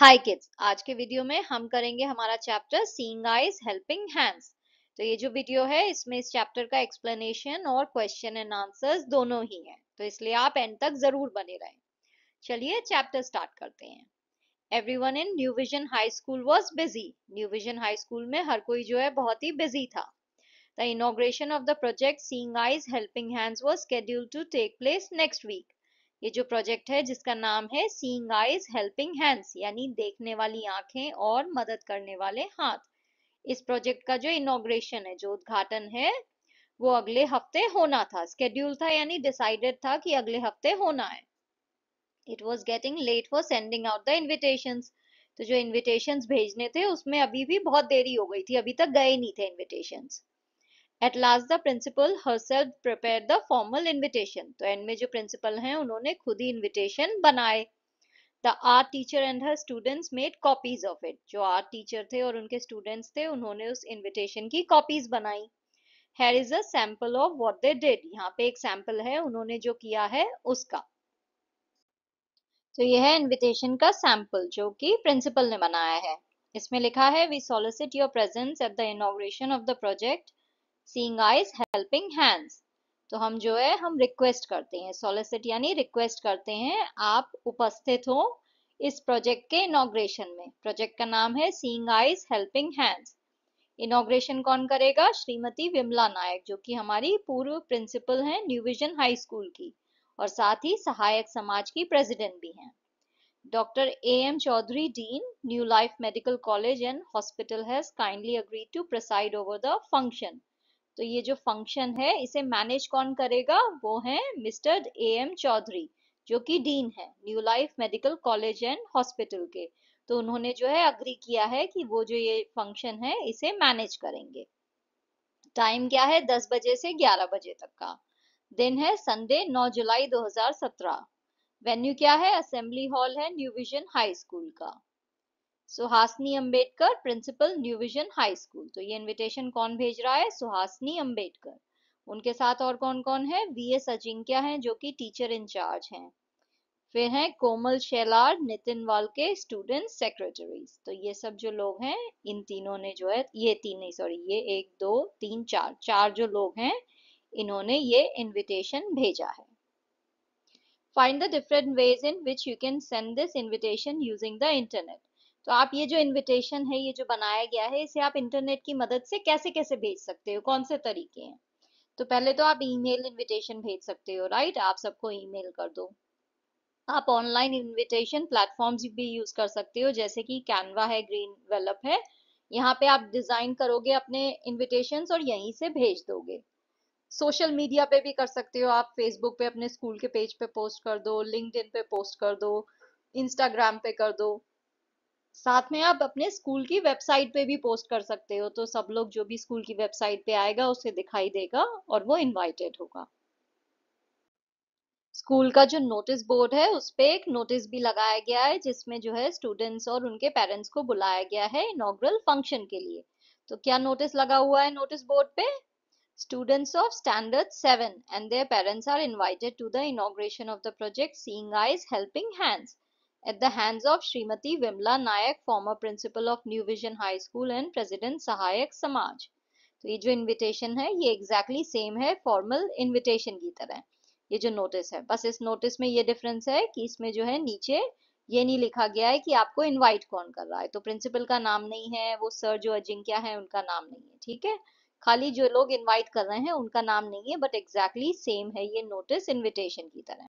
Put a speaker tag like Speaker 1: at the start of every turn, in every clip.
Speaker 1: हाय kids आज के video में हम करेंगे हमारा chapter seeing eyes helping hands तो ये जो वीडियो है इसमें इस चैप्टर का एक्सप्लेनेशन और क्वेश्चन एंड आंसर्स दोनों ही हैं तो इसलिए आप एंड तक जरूर बने रहें चलिए चैप्टर स्टार्ट करते हैं everyone in new vision high school was busy new vision high school में हर कोई जो है बहुत ही बिजी था the inauguration of the project seeing eyes helping hands was scheduled to take place next week ये जो प्रोजेक्ट है जिसका नाम है सींग आईज हेल्पिंग हैंड्स यानी देखने वाली आंखें और मदद करने वाले हाथ इस प्रोजेक्ट का जो इनोग्रेशन है जो उद्घाटन है वो अगले हफ्ते होना था स्केड्यूल था यानी डिसाइडेड था कि अगले हफ्ते होना है it was getting late for sending out the invitation तो जो इन्विटेशन भेजने थे उसमें अभी भी बहुत देरी हो गई थी अभी तक गए नहीं थे invitation at last the principal herself prepare the formal invitation तो एंड में जो प्रिंसिपल हैं उन्होंने खुद ही इन्विटेशन बनाए the art teacher and her students made copies of it जो आर्ट टीचर थे और उनके स्टूडेंट्स थे उन्होंने उस इन्विटेशन की कॉपीज बनाई here is a sample of what they did यहाँ पे एक सैंपल है उन्होंने जो किया है उसका तो यह है इनविटेशन का सैंपल जो कि प्रिंसिपल ने बनाया है इसमें लिखा है we solicit your presence at the inauguration of the project seeing eyes helping hands तो हम जो है हम रिक्वेस्ट करते हैं सोलिसिट यानी रिक्वेस्ट करते हैं आप उपस्थित हो इस प्रोजेक्ट के इनोग्रेशन में प्रोजेक्ट का नाम है seeing eyes helping hands inauguration कौन करेगा श्रीमती विमला नायक जो कि हमारी पूर्व प्रिंसिपल हैं न्यू विजन हाई स्कूल की और साथ ही सहायक समाज की प्रेसिडेंट भी हैं doctor A M Chaudhary dean new life medical college and hospital has kindly agreed to preside over the function तो ये जो फंक्शन है इसे मैनेज कौन करेगा वो है मिस्टर ए एम चौधरी जो कि डीन है new life medical college and hospital के तो उन्होंने जो है अग्री किया है कि वो जो ये फंक्शन है इसे मैनेज करेंगे टाइम क्या है दस बजे से ग्यारह बजे तक का दिन है संडे 9 जुलाई 2017 वेन्यू क्या है असेंबली हॉल है न्यू विजन हाई स्कूल का Suhasini Ambedkar principal new vision high school तो ये इनविटेशन कौन भेज रहा है सुहासनी अंबेडकर उनके साथ और कौन कौन है वी एस अजिंक्या है जो कि टीचर इंचार्ज हैं फिर हैं कोमल शैलार नितिन वाल के स्टूडेंट सेक्रेटरीज तो ये सब जो लोग हैं इन तीनों ने जो है ये तीन नहीं सॉरी ये एक दो तीन चार चार जो लोग हैं इन्होंने ये इनविटेशन भेजा है find the different ways in which you can send this invitation using the internet तो आप ये जो इनविटेशन है ये जो बनाया गया है इसे आप इंटरनेट की मदद से कैसे कैसे भेज सकते हो कौन से तरीके हैं तो पहले तो आप ईमेल इनविटेशन भेज सकते हो राइट आप सबको ईमेल कर दो आप ऑनलाइन इनविटेशन प्लेटफॉर्म्स भी यूज कर सकते हो जैसे कि कैनवा है ग्रीन वेलप है यहाँ पे आप डिजाइन करोगे अपने इन्विटेशन और यहीं से भेज दोगे सोशल मीडिया पे भी कर सकते हो आप फेसबुक पे अपने स्कूल के पेज पे पोस्ट कर दो लिंक पे पोस्ट कर दो इंस्टाग्राम पे कर दो साथ में आप अपने स्कूल की वेबसाइट पे भी पोस्ट कर सकते हो तो सब लोग जो भी स्कूल की वेबसाइट पे आएगा उसे दिखाई देगा और वो इनवाइटेड होगा स्कूल का जो नोटिस बोर्ड है उस पर एक नोटिस भी लगाया गया है जिसमें जो है स्टूडेंट्स और उनके पेरेंट्स को बुलाया गया है इनोग्रल फंक्शन के लिए तो क्या नोटिस लगा हुआ है नोटिस बोर्ड पे students of standard seven and their parents are invited to the inauguration of the project Seeing eyes helping hands at the hands of Srimati Vimla Nayak, former principal of New Vision High School and President Sahayak Samaj. तो ये जो invitation है ये exactly exactly same है formal invitation की तरह ये जो नोटिस है बस इस नोटिस में ये डिफरेंस है कि इसमें जो है नीचे ये नहीं लिखा गया है कि आपको इनवाइट कौन कर रहा है तो प्रिंसिपल का नाम नहीं है वो सर जो अजिंक्या है उनका नाम नहीं है ठीक है खाली जो लोग इनवाइट कर रहे हैं उनका नाम नहीं है बट एग्जैक्टली सेम है ये नोटिस इनविटेशन की तरह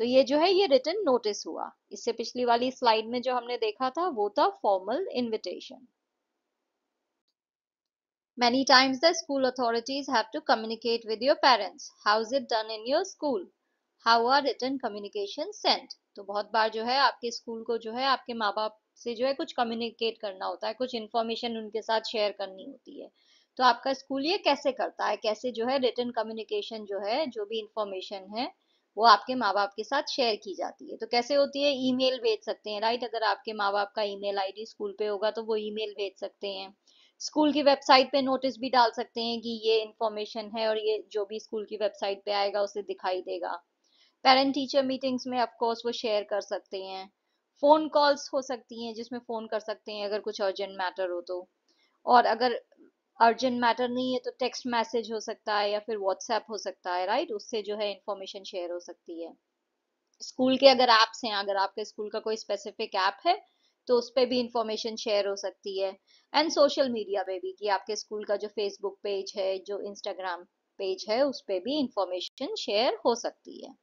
Speaker 1: तो ये जो है ये रिटर्न नोटिस हुआ इससे पिछली वाली स्लाइड में जो हमने देखा था वो था formal invitation times the school authorities have to communicate with your parents how is it done in your school how are written communication sent तो बहुत बार जो है आपके स्कूल को जो है आपके माँ बाप से जो है कुछ कम्युनिकेट करना होता है कुछ इन्फॉर्मेशन उनके साथ शेयर करनी होती है तो आपका स्कूल ये कैसे करता है कैसे जो है रिटर्न कम्युनिकेशन जो है जो भी इंफॉर्मेशन है वो आपके माँ बाप के साथ शेयर की जाती है तो कैसे होती है ईमेल भेज सकते हैं राइट अगर आपके माँ बाप का ईमेल आईडी स्कूल पे होगा तो वो ईमेल भेज सकते हैं स्कूल की वेबसाइट पे नोटिस भी डाल सकते हैं कि ये इन्फॉर्मेशन है और ये जो भी स्कूल की वेबसाइट पे आएगा उसे दिखाई देगा पेरेंट टीचर मीटिंग्स में ऑफकोर्स वो शेयर कर सकते हैं फ़ोन कॉल्स हो सकती हैं जिसमें फ़ोन कर सकते हैं अगर कुछ अर्जेंट मैटर हो तो और अगर अर्जेंट मैटर नहीं है तो टेक्स्ट मैसेज हो सकता है या फिर व्हाट्सएप हो सकता है राइट उससे जो है इंफॉर्मेशन शेयर हो सकती है स्कूल के अगर ऐप्स हैं अगर आपके स्कूल का कोई स्पेसिफिक ऐप है तो उस पर भी इंफॉर्मेशन शेयर हो सकती है एंड सोशल मीडिया पे भी कि आपके स्कूल का जो फेसबुक पेज है जो इंस्टाग्राम पेज है उस पर भी इंफॉर्मेशन शेयर हो सकती है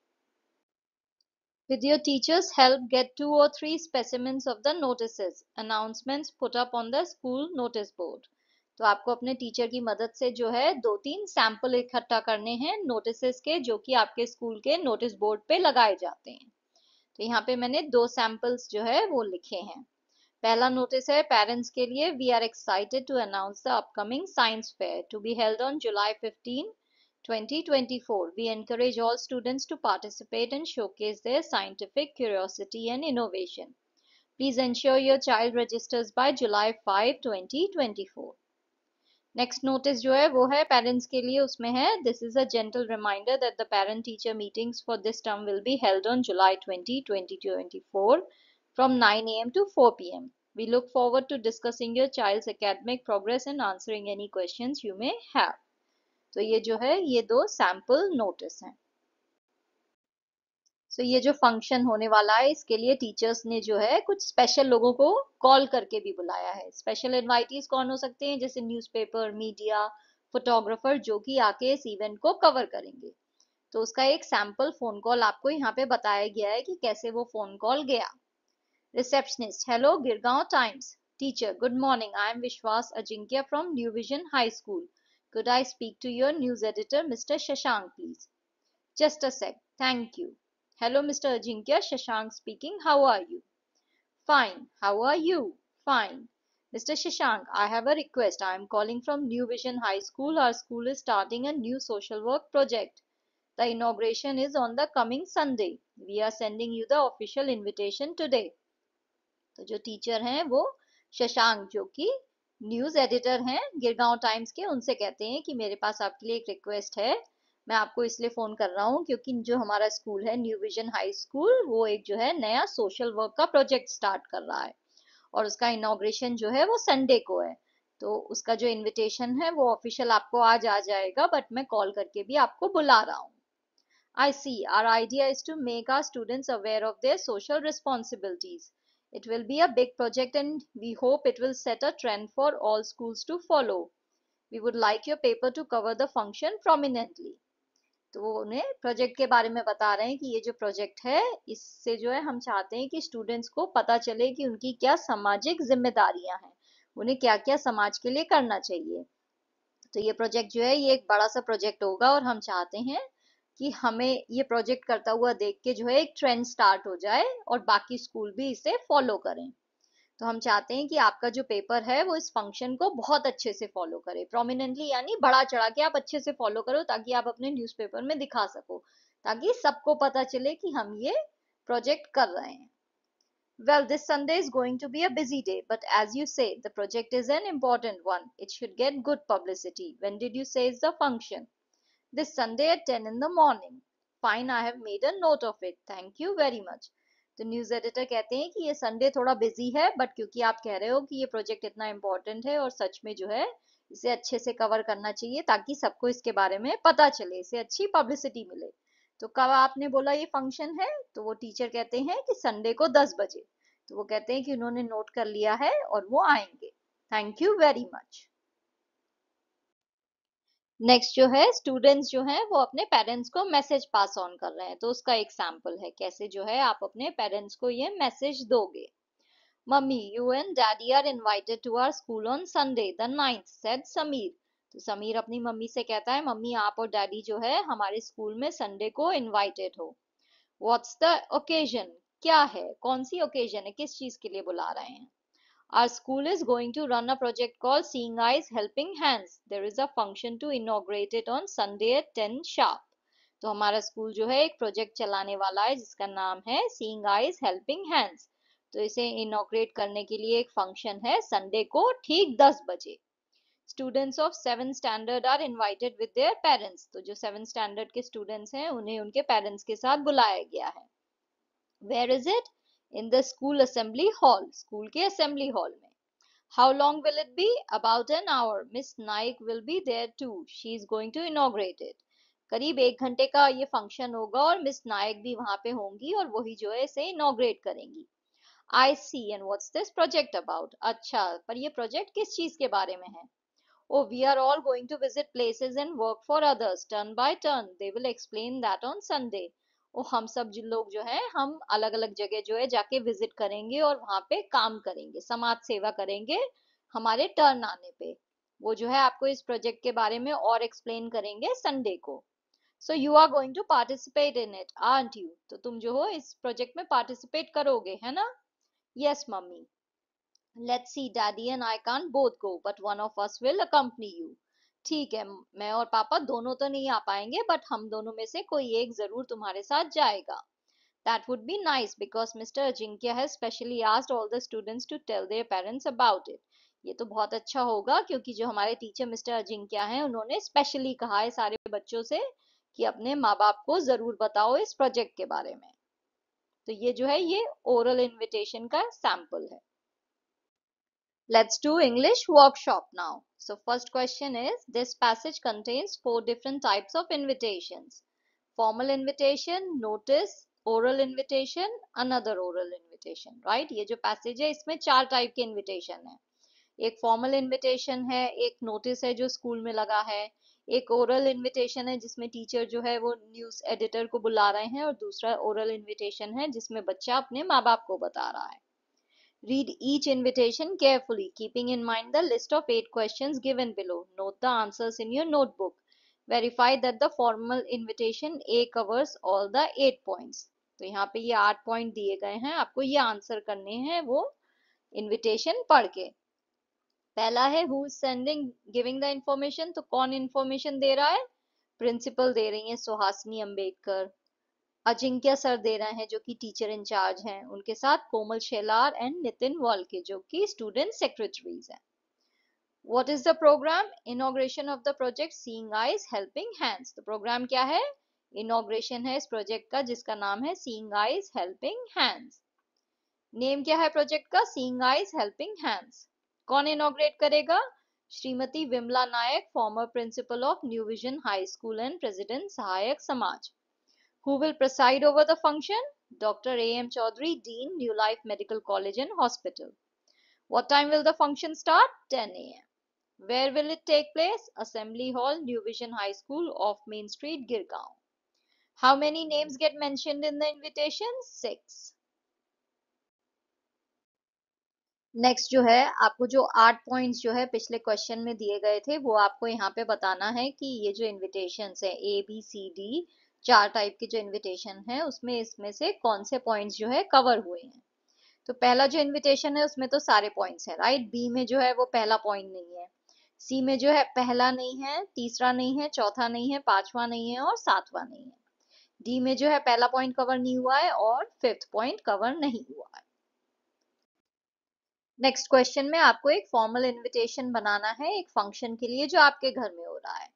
Speaker 1: with your teacher's help, get two or three specimens of the notices, announcements put up on the school notice board. तो आपको अपने टीचर की मदद से जो है दो तीन सैंपल इकट्ठा करने हैं नोटिस के जो कि आपके स्कूल के नोटिस बोर्ड पे लगाए जाते हैं तो यहाँ पे मैंने दो सैंपल्स जो है वो लिखे हैं पहला नोटिस है पेरेंट्स के लिए we are excited to announce the upcoming science fair to be held on July fifteen 2024 we encourage all students to participate and showcase their scientific curiosity and innovation please ensure your child registers by july 5 2024 next notice जो है वो है parents के लिए उसमें है this is a gentle reminder that the parent teacher meetings for this term will be held on July 20 2024 from 9 AM to 4 PM we look forward to discussing your child's academic progress and answering any questions you may have तो ये जो है ये दो sample notice हैं सो तो ये जो फंक्शन होने वाला है इसके लिए टीचर्स ने जो है कुछ स्पेशल लोगों को कॉल करके भी बुलाया है स्पेशल इन्वाइटीज कौन हो सकते हैं जैसे न्यूज़पेपर मीडिया फोटोग्राफर जो कि आके इस इवेंट को कवर करेंगे तो उसका एक सैम्पल फोन कॉल आपको यहाँ पे बताया गया है कि कैसे वो फोन कॉल गया receptionist hello Girgaon Times teacher good morning I am Vishwas Ajinkya from new vision high school good I speak to your news editor mister Shashank please just a sec thank you Hello, Mr. Ajinkya. Shashank speaking. How are you? Fine. How are you? Fine. Mr. Shashank, I have a request. I am calling from New Vision High School. Our school is starting a new social work project. The inauguration is on the coming Sunday. We are sending you the official invitation today. तो जो teacher हैं वो शशांक जो कि news editor हैं Girgaon times के उनसे कहते हैं कि मेरे पास आपके लिए एक रिक्वेस्ट है मैं आपको इसलिए फोन कर रहा हूँ क्योंकि जो हमारा स्कूल है न्यू विजन हाई स्कूल वो एक जो है नया सोशल वर्क का प्रोजेक्ट स्टार्ट कर रहा है और उसका इनोग्रेशन जो है वो संडे को है तो उसका जो इनविटेशन है वो ऑफिशियल आपको आज आ जाएगा बट मैं कॉल करके भी आपको बुला रहा हूँ I see our idea is to make our students aware of their social responsibilities it will be a project and we hope it will set a trend for all schools to follow we would like your paper to cover the function prominently तो वो उन्हें project के बारे में बता रहे हैं कि ये जो प्रोजेक्ट है इससे जो है हम चाहते हैं कि स्टूडेंट्स को पता चले कि उनकी क्या सामाजिक जिम्मेदारियां हैं उन्हें क्या क्या समाज के लिए करना चाहिए तो ये प्रोजेक्ट जो है ये एक बड़ा सा प्रोजेक्ट होगा और हम चाहते हैं कि हमें ये प्रोजेक्ट करता हुआ देख के जो है एक ट्रेंड स्टार्ट हो जाए और बाकी स्कूल भी इसे फॉलो करें तो हम चाहते हैं कि आपका जो पेपर है वो इस फंक्शन को बहुत अच्छे से फॉलो करे प्रोमिनेंटली यानी बड़ा चढ़ा के आप अच्छे से फॉलो करो ताकि आप अपने न्यूज़पेपर में दिखा सको ताकि सबको पता चले कि हम ये प्रोजेक्ट कर रहे हैं Well, this Sunday is going to be a busy day, but as you say, the project is an important one. It should get good publicity. When did you say is the function? This Sunday at 10 in the morning. Fine, I have made a note of it. Thank you very much. तो news editor कहते हैं कि ये Sunday थोड़ा busy है but क्योंकि आप कह रहे हो कि ये प्रोजेक्ट इतना इम्पोर्टेंट है और सच में जो है इसे अच्छे से कवर करना चाहिए ताकि सबको इसके बारे में पता चले इसे अच्छी पब्लिसिटी मिले तो कब आपने बोला ये फंक्शन है तो वो टीचर कहते हैं कि संडे को दस बजे तो वो कहते हैं कि उन्होंने नोट कर लिया है और वो आएंगे thank you very much next जो है स्टूडेंट्स जो हैं वो अपने पेरेंट्स को मैसेज पास ऑन कर रहे हैं तो उसका एक सैम्पल है कैसे जो है आप अपने पेरेंट्स को ये मैसेज दोगे mummy you and daddy are invited to our school on Sunday the ninth said Sameer तो समीर अपनी मम्मी से कहता है मम्मी आप और डैडी जो है हमारे स्कूल में संडे को इनवाइटेड हो व्हाट्स द ओकेजन क्या है कौन सी ओकेजन है किस चीज के लिए बुला रहे हैं Our school is going to run a project called Seeing Eyes Helping Hands. There is a function to inaugurate it on Sunday at 10 sharp. तो हमारा स्कूल जो है एक प्रोजेक्ट चलाने वाला है जिसका नाम है सीइंग आइज हेल्पिंग हैंड्स तो इसे इनोग्रेट करने के लिए एक फंक्शन है संडे को ठीक 10 बजे students of seven standard are invited with their parents तो जो सेवन स्टैंडर्ड के स्टूडेंट्स हैं उन्हें उनके पेरेंट्स के साथ बुलाया गया है where is it in the school assembly hall school के असेंबली हॉल में How long will it be? About an hour. Miss Naik will be there too. She is going to inaugurate it. करीब एक घंटे का ये function होगा और miss नायक भी वहां पे होंगी और वही जो है इसे इनोग्रेट करेंगी I see and what's this project about अच्छा पर ये प्रोजेक्ट किस चीज के बारे में है oh we are all going to visit places and work for others turn by turn they will explain that on Sunday वो हम सब जो लोग जो है हम अलग अलग जगह जो है जाके विजिट करेंगे और वहां पे काम करेंगे समाज सेवा करेंगे हमारे टर्न आने पे वो जो है आपको इस प्रोजेक्ट के बारे में और एक्सप्लेन करेंगे संडे को so you are going to participate in it aren't you तो तुम जो हो इस प्रोजेक्ट में पार्टिसिपेट करोगे है ना yes mummy let's see daddy and I can't both go but one of us will accompany you ठीक है मैं और पापा दोनों तो नहीं आ पाएंगे बट हम दोनों में से कोई एक जरूर तुम्हारे साथ जाएगा That would be nice because Mr. Ajinkya has specially asked all the students to tell their parents about it. ये तो बहुत अच्छा होगा क्योंकि जो हमारे टीचर मिस्टर अजिंक्या हैं उन्होंने स्पेशली कहा है सारे बच्चों से कि अपने माँ बाप को जरूर बताओ इस प्रोजेक्ट के बारे में तो ये जो है ये ओरल इनविटेशन का सैंपल है Let's do English workshop now. So first question is, this passage contains four different types of invitations. Formal invitation, notice, oral invitation, another oral invitation, right? ye jo passage hai isme char type ke invitation hai ek formal invitation hai ek notice hai jo school mein laga hai एक oral invitation है जिसमें teacher जो है वो news editor को बुला रहे हैं और दूसरा oral invitation है जिसमें बच्चा अपने माँ बाप को बता रहा है Read each invitation carefully, keeping in mind the list of eight questions given below. Note the answers in your notebook. Verify that the formal invitation A covers all the eight points. तो यहाँ पे ये आठ point दिए गए हैं आपको ये आंसर करने हैं वो इनविटेशन पढ़ के पहला है who sending giving the information तो कौन इंफॉर्मेशन दे रहा है प्रिंसिपल दे रही है सुहासनी अंबेडकर अजिंक्य सर दे रहे हैं जो कि टीचर इंचार्ज हैं उनके साथ कोमल शेलार एंड नितिन वालके जो कि स्टूडेंट सेक्रेटरीज हैं what is the programme inauguration of the project seeing eyes helping hands तो प्रोग्राम क्या है इनोग्रेशन है इस प्रोजेक्ट का जिसका नाम है seeing eyes helping hands name क्या है प्रोजेक्ट का सींग आईज हेल्पिंग हैंड्स कौन इनोग्रेट करेगा Shrimati Vimala Nayak former principal of new vision high school and president Sahayak Samaj Who will preside over the function? Dr. A.M. Chaudhary, Dean, New Life Medical College and Hospital. What time will the function start? 10 a.m. Where will it take place? Assembly Hall, New Vision High School, off Main Street, Girgaon. How many names get mentioned in the invitation? Six. Next जो है आपको जो आठ points जो है पिछले question में दिए गए थे वो आपको यहाँ पे बताना है कि ये जो इनविटेशन है ए बी सी डी चार टाइप की जो इनविटेशन है उसमें इसमें से कौन से पॉइंट्स जो है कवर हुए हैं तो पहला जो इनविटेशन है उसमें तो सारे पॉइंट्स है राइट बी में जो है वो पहला पॉइंट नहीं है सी में जो है पहला नहीं है तीसरा नहीं है चौथा नहीं है पांचवा नहीं है और सातवा नहीं है डी में जो है पहला पॉइंट कवर नहीं हुआ है और फिफ्थ पॉइंट कवर नहीं हुआ है नेक्स्ट क्वेश्चन में आपको एक फॉर्मल इनविटेशन बनाना है एक फंक्शन के लिए जो आपके घर में हो रहा है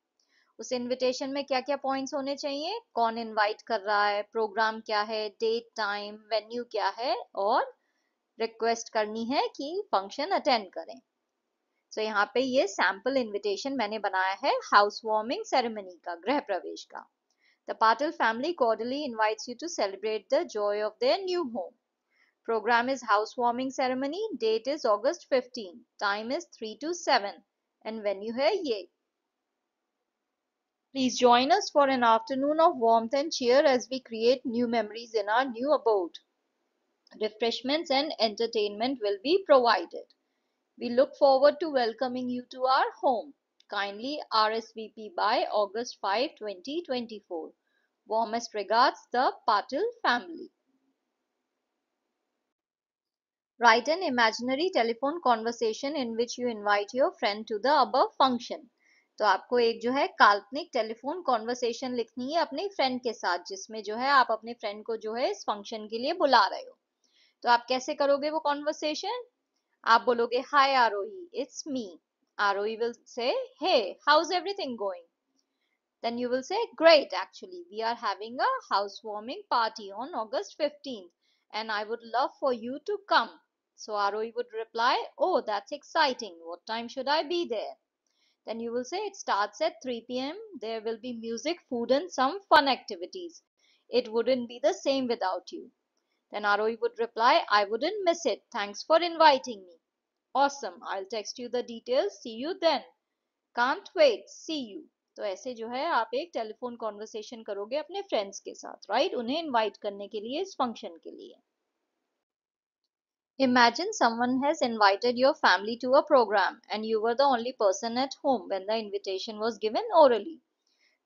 Speaker 1: उस इनविटेशन में क्या क्या पॉइंट्स होने चाहिए कौन इनवाइट कर रहा है प्रोग्राम क्या है डेट टाइम वेन्यू क्या है और रिक्वेस्ट करनी है कि फंक्शन अटेंड करें सो so, यहाँ पे ये सैम्पल इनविटेशन मैंने बनाया है हाउस वार्मिंग सेरेमनी का गृह प्रवेश का the Patil family cordially invites you to celebrate the joy of their new home programme is house warming ceremony date is August 15. Time is 3 to 7. And venue है ये Please join us for an afternoon of warmth and cheer as we create new memories in our new abode. Refreshments and entertainment will be provided. We look forward to welcoming you to our home. Kindly RSVP by August 5, 2024. Warmest regards, the Patil family. Write an imaginary telephone conversation in which you invite your friend to the above function. तो आपको एक जो है काल्पनिक telephone conversation लिखनी है अपने friend के साथ जिसमें जो है आप अपने फ्रेंड को जो है इस फंक्शन के लिए बुला रहे हो तो आप कैसे करोगे वो कॉन्वर्सेशन आप बोलोगे हाय आरोही it's me Aarohi will say hey how is everything going then you will say great actually we are having a housewarming party on august 15th and i would love for you to come so aroi would reply oh that's exciting what time should i be there then you will say it starts at 3 p.m. There will be music, food and some fun activities. It wouldn't be the same without you. Then Aroi would reply, I wouldn't miss it. Thanks for inviting me. Awesome. I'll text you the details. See you then. Can't wait. See you. तो ऐसे जो है आप एक telephone conversation करोगे अपने friends के साथ राइट उन्हें इनवाइट करने के लिए इस फंक्शन के लिए Imagine someone has invited your family to a program and you were the only person at home when the invitation was given orally.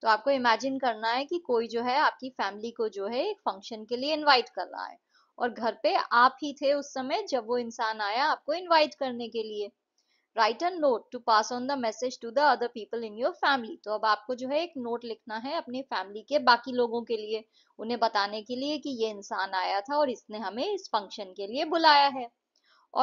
Speaker 1: तो आपको इमेजिन करना है कि कोई जो है आपकी फैमिली को जो है एक फंक्शन के लिए इनवाइट कर रहा है और घर पे आप ही थे उस समय जब वो इंसान आया आपको इनवाइट करने के लिए write a note to pass on the message to the other people in your family तो अब आपको जो है एक नोट लिखना है अपनी फैमिली के बाकी लोगों के लिए उन्हें बताने के लिए कि ये इंसान आया था और इसने हमें इस फंक्शन के लिए बुलाया है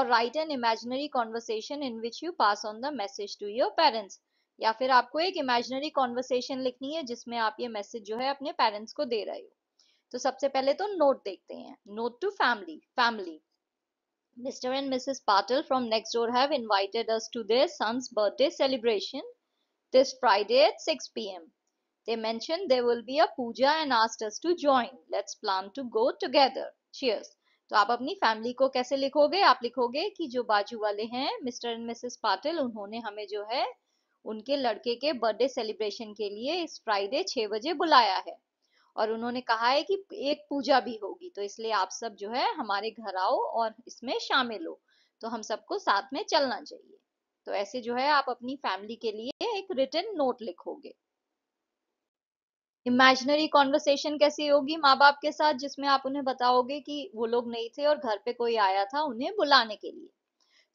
Speaker 1: और write an imaginary conversation in which you pass on the message to your parents या फिर आपको एक इमेजिनरी कॉन्वर्सेशन लिखनी है जिसमें आप ये मैसेज जो है अपने पेरेंट्स को दे रहे हो तो सबसे पहले तो नोट देखते हैं note to family family Mr. and Mrs. Patel from next door have invited us to their son's birthday celebration this Friday at 6 pm. They mentioned there will be a puja and asked us to join. Let's plan to go together. Cheers. तो आप अपनी family को कैसे लिखोगे आप लिखोगे कि जो बाजू वाले हैं मिस्टर एंड मिसेस पाटिल उन्होंने हमें जो है उनके लड़के के बर्थडे सेलिब्रेशन के लिए इस फ्राइडे छह बजे बुलाया है और उन्होंने कहा है कि एक पूजा भी होगी तो इसलिए आप सब जो है हमारे घर आओ और इसमें शामिल हो तो हम सबको साथ में चलना चाहिए तो ऐसे जो है आप अपनी फैमिली के लिए एक रिटर्न नोट लिखोगे इमेजनरी कॉन्वर्सेशन कैसी होगी माँ बाप के साथ जिसमें आप उन्हें बताओगे कि वो लोग नहीं थे और घर पे कोई आया था उन्हें बुलाने के लिए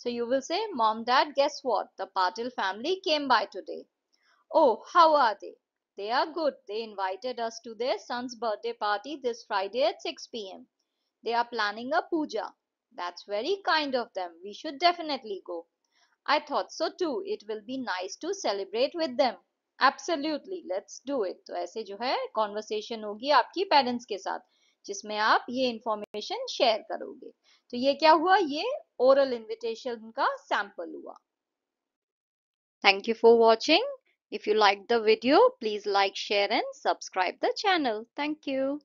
Speaker 1: so you will say mom dad guess what the Patil family came by today Oh, how are They are good. They invited us to their son's birthday party this Friday at 6 pm. They are planning a puja. That's very kind of them. We should definitely go. I thought so too. It will be nice to celebrate with them. absolutely let's do it to aise jo hai conversation hogi aapki parents ke sath jisme aap ye information share karoge to ye kya hua ye oral invitation ka sample hua thank you for watching If you liked the video, please like, share and subscribe the channel. Thank you.